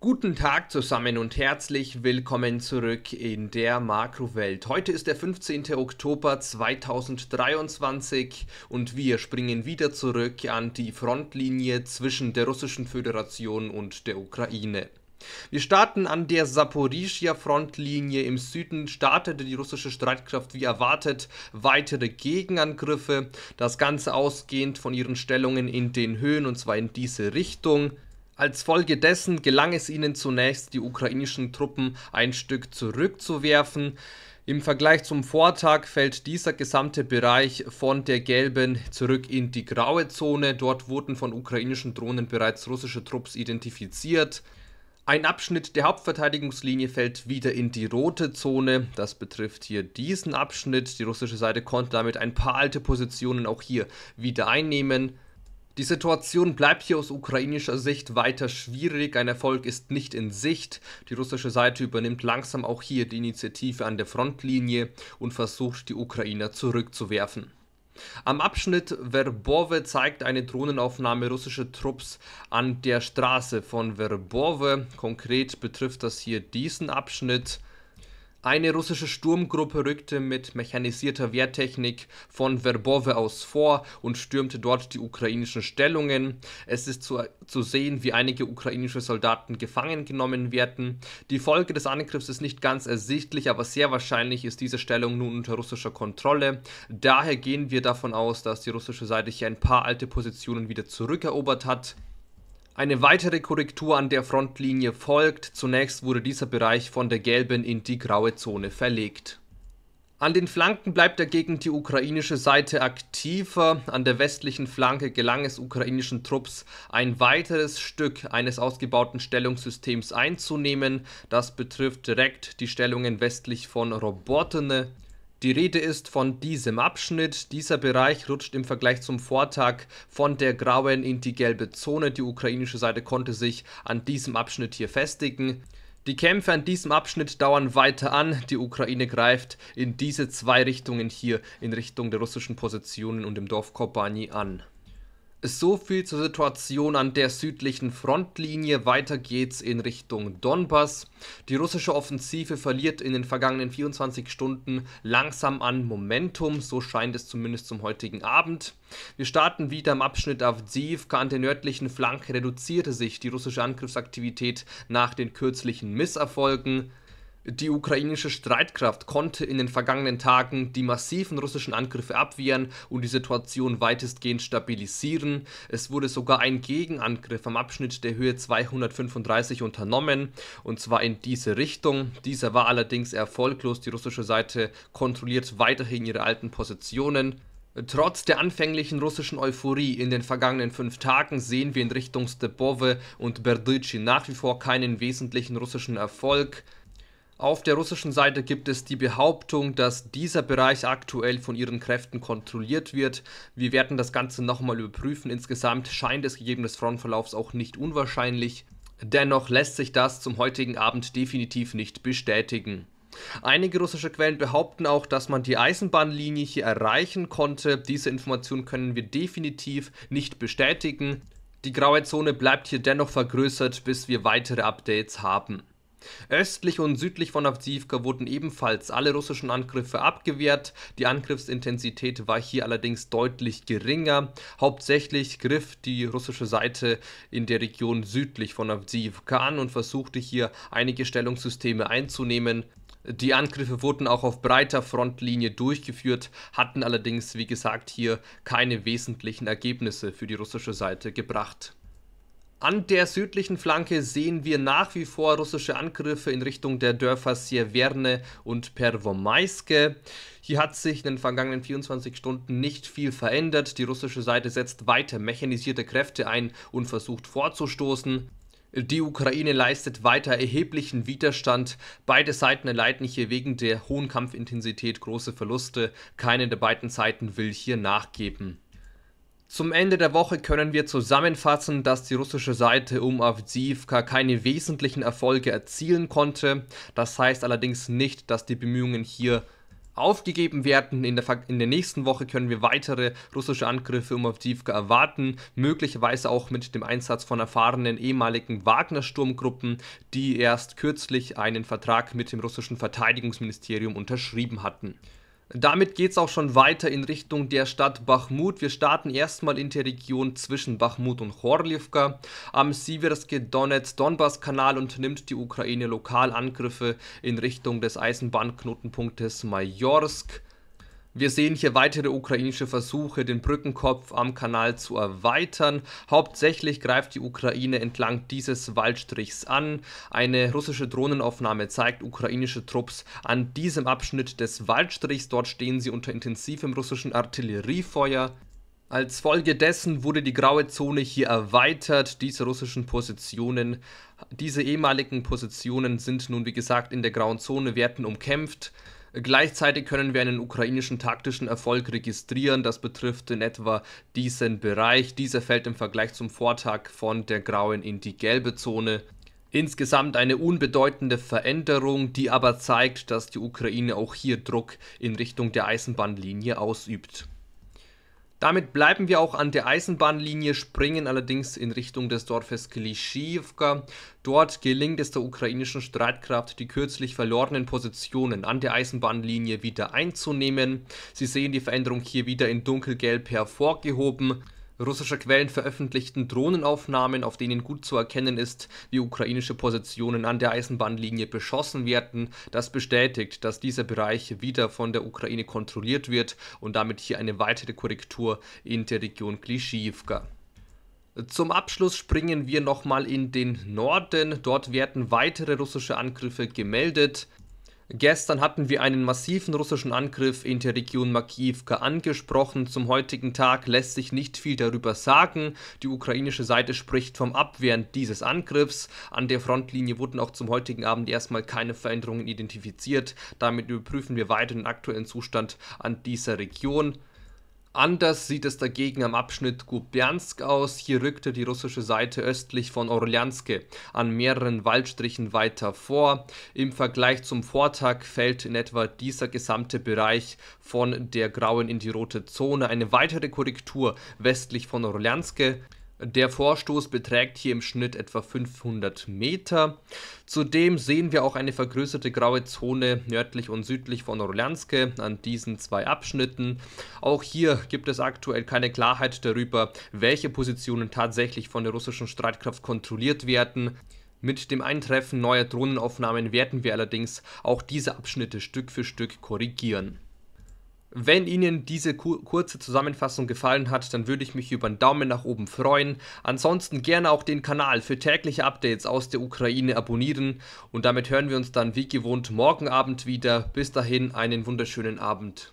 Guten Tag zusammen und herzlich willkommen zurück in der Makrowelt. Heute ist der 15. Oktober 2023 und wir springen wieder zurück an die Frontlinie zwischen der Russischen Föderation und der Ukraine. Wir starten an der Saporischia-Frontlinie. Im Süden startete die russische Streitkraft wie erwartet weitere Gegenangriffe. Das Ganze ausgehend von ihren Stellungen in den Höhen und zwar in diese Richtung. Als Folge dessen gelang es ihnen zunächst, die ukrainischen Truppen ein Stück zurückzuwerfen. Im Vergleich zum Vortag fällt dieser gesamte Bereich von der gelben zurück in die graue Zone. Dort wurden von ukrainischen Drohnen bereits russische Trupps identifiziert. Ein Abschnitt der Hauptverteidigungslinie fällt wieder in die rote Zone. Das betrifft hier diesen Abschnitt. Die russische Seite konnte damit ein paar alte Positionen auch hier wieder einnehmen. Die Situation bleibt hier aus ukrainischer Sicht weiter schwierig. Ein Erfolg ist nicht in Sicht. Die russische Seite übernimmt langsam auch hier die Initiative an der Frontlinie und versucht, die Ukrainer zurückzuwerfen. Am Abschnitt Verbowe zeigt eine Drohnenaufnahme russischer Trupps an der Straße von Verbowe. Konkret betrifft das hier diesen Abschnitt. Eine russische Sturmgruppe rückte mit mechanisierter Wehrtechnik von Verbove aus vor und stürmte dort die ukrainischen Stellungen. Es ist zu, zu sehen, wie einige ukrainische Soldaten gefangen genommen werden. Die Folge des Angriffs ist nicht ganz ersichtlich, aber sehr wahrscheinlich ist diese Stellung nun unter russischer Kontrolle. Daher gehen wir davon aus, dass die russische Seite hier ein paar alte Positionen wieder zurückerobert hat. Eine weitere Korrektur an der Frontlinie folgt, zunächst wurde dieser Bereich von der gelben in die graue Zone verlegt. An den Flanken bleibt dagegen die ukrainische Seite aktiver. An der westlichen Flanke gelang es ukrainischen Trupps, ein weiteres Stück eines ausgebauten Stellungssystems einzunehmen. Das betrifft direkt die Stellungen westlich von Robotene. Die Rede ist von diesem Abschnitt. Dieser Bereich rutscht im Vergleich zum Vortag von der grauen in die gelbe Zone. Die ukrainische Seite konnte sich an diesem Abschnitt hier festigen. Die Kämpfe an diesem Abschnitt dauern weiter an. Die Ukraine greift in diese zwei Richtungen hier in Richtung der russischen Positionen und dem Dorf Kobani an. So viel zur Situation an der südlichen Frontlinie. Weiter geht's in Richtung Donbass. Die russische Offensive verliert in den vergangenen 24 Stunden langsam an Momentum, so scheint es zumindest zum heutigen Abend. Wir starten wieder im Abschnitt Avdiivka. An der nördlichen Flanke reduzierte sich die russische Angriffsaktivität nach den kürzlichen Misserfolgen. Die ukrainische Streitkraft konnte in den vergangenen Tagen die massiven russischen Angriffe abwehren und die Situation weitestgehend stabilisieren. Es wurde sogar ein Gegenangriff am Abschnitt der Höhe 235 unternommen, und zwar in diese Richtung. Dieser war allerdings erfolglos. Die russische Seite kontrolliert weiterhin ihre alten Positionen. Trotz der anfänglichen russischen Euphorie in den vergangenen fünf Tagen sehen wir in Richtung Stepove und Berdychi nach wie vor keinen wesentlichen russischen Erfolg. Auf der russischen Seite gibt es die Behauptung, dass dieser Bereich aktuell von ihren Kräften kontrolliert wird. Wir werden das Ganze nochmal überprüfen. Insgesamt scheint es gegeben des Frontverlaufs auch nicht unwahrscheinlich. Dennoch lässt sich das zum heutigen Abend definitiv nicht bestätigen. Einige russische Quellen behaupten auch, dass man die Eisenbahnlinie hier erreichen konnte. Diese Information können wir definitiv nicht bestätigen. Die graue Zone bleibt hier dennoch vergrößert, bis wir weitere Updates haben. Östlich und südlich von Avdiivka wurden ebenfalls alle russischen Angriffe abgewehrt. Die Angriffsintensität war hier allerdings deutlich geringer. Hauptsächlich griff die russische Seite in der Region südlich von Avdiivka an und versuchte hier einige Stellungssysteme einzunehmen. Die Angriffe wurden auch auf breiter Frontlinie durchgeführt, hatten allerdings, wie gesagt, hier keine wesentlichen Ergebnisse für die russische Seite gebracht. An der südlichen Flanke sehen wir nach wie vor russische Angriffe in Richtung der Dörfer Sierverne und Perwomaiske. Hier hat sich in den vergangenen 24 Stunden nicht viel verändert. Die russische Seite setzt weiter mechanisierte Kräfte ein und versucht vorzustoßen. Die Ukraine leistet weiter erheblichen Widerstand. Beide Seiten erleiden hier wegen der hohen Kampfintensität große Verluste. Keine der beiden Seiten will hier nachgeben. Zum Ende der Woche können wir zusammenfassen, dass die russische Seite um Avdiivka keine wesentlichen Erfolge erzielen konnte. Das heißt allerdings nicht, dass die Bemühungen hier aufgegeben werden. In der, in der nächsten Woche können wir weitere russische Angriffe um Avdiivka erwarten, möglicherweise auch mit dem Einsatz von erfahrenen ehemaligen Wagner-Sturmgruppen, die erst kürzlich einen Vertrag mit dem russischen Verteidigungsministerium unterschrieben hatten. Damit geht es auch schon weiter in Richtung der Stadt Bachmut. Wir starten erstmal in der Region zwischen Bachmut und Chorlivka am Siverske Donetsk Donbass Kanal und nimmt die Ukraine Lokalangriffe in Richtung des Eisenbahnknotenpunktes Majorsk wir sehen hier weitere ukrainische Versuche, den Brückenkopf am Kanal zu erweitern. Hauptsächlich greift die Ukraine entlang dieses Waldstrichs an. Eine russische Drohnenaufnahme zeigt ukrainische Trupps an diesem Abschnitt des Waldstrichs. Dort stehen sie unter intensivem russischen Artilleriefeuer. Als Folge dessen wurde die graue Zone hier erweitert. Diese russischen Positionen, diese ehemaligen Positionen sind nun wie gesagt in der grauen Zone, werden umkämpft. Gleichzeitig können wir einen ukrainischen taktischen Erfolg registrieren. Das betrifft in etwa diesen Bereich. Dieser fällt im Vergleich zum Vortag von der grauen in die gelbe Zone. Insgesamt eine unbedeutende Veränderung, die aber zeigt, dass die Ukraine auch hier Druck in Richtung der Eisenbahnlinie ausübt. Damit bleiben wir auch an der Eisenbahnlinie, springen allerdings in Richtung des Dorfes Klischivka. Dort gelingt es der ukrainischen Streitkraft, die kürzlich verlorenen Positionen an der Eisenbahnlinie wieder einzunehmen. Sie sehen die Veränderung hier wieder in dunkelgelb hervorgehoben russischer Quellen veröffentlichten Drohnenaufnahmen, auf denen gut zu erkennen ist, wie ukrainische Positionen an der Eisenbahnlinie beschossen werden. Das bestätigt, dass dieser Bereich wieder von der Ukraine kontrolliert wird und damit hier eine weitere Korrektur in der Region Klischivka. Zum Abschluss springen wir nochmal in den Norden. Dort werden weitere russische Angriffe gemeldet. Gestern hatten wir einen massiven russischen Angriff in der Region Makivka angesprochen. Zum heutigen Tag lässt sich nicht viel darüber sagen. Die ukrainische Seite spricht vom Abwehren dieses Angriffs. An der Frontlinie wurden auch zum heutigen Abend erstmal keine Veränderungen identifiziert. Damit überprüfen wir weiter den aktuellen Zustand an dieser Region. Anders sieht es dagegen am Abschnitt Kupiansk aus. Hier rückte die russische Seite östlich von Orljanske an mehreren Waldstrichen weiter vor. Im Vergleich zum Vortag fällt in etwa dieser gesamte Bereich von der grauen in die rote Zone. Eine weitere Korrektur westlich von Orljanske. Der Vorstoß beträgt hier im Schnitt etwa 500 Meter. Zudem sehen wir auch eine vergrößerte graue Zone nördlich und südlich von Orlanske an diesen zwei Abschnitten. Auch hier gibt es aktuell keine Klarheit darüber, welche Positionen tatsächlich von der russischen Streitkraft kontrolliert werden. Mit dem Eintreffen neuer Drohnenaufnahmen werden wir allerdings auch diese Abschnitte Stück für Stück korrigieren. Wenn Ihnen diese kurze Zusammenfassung gefallen hat, dann würde ich mich über einen Daumen nach oben freuen. Ansonsten gerne auch den Kanal für tägliche Updates aus der Ukraine abonnieren. Und damit hören wir uns dann wie gewohnt morgen Abend wieder. Bis dahin einen wunderschönen Abend.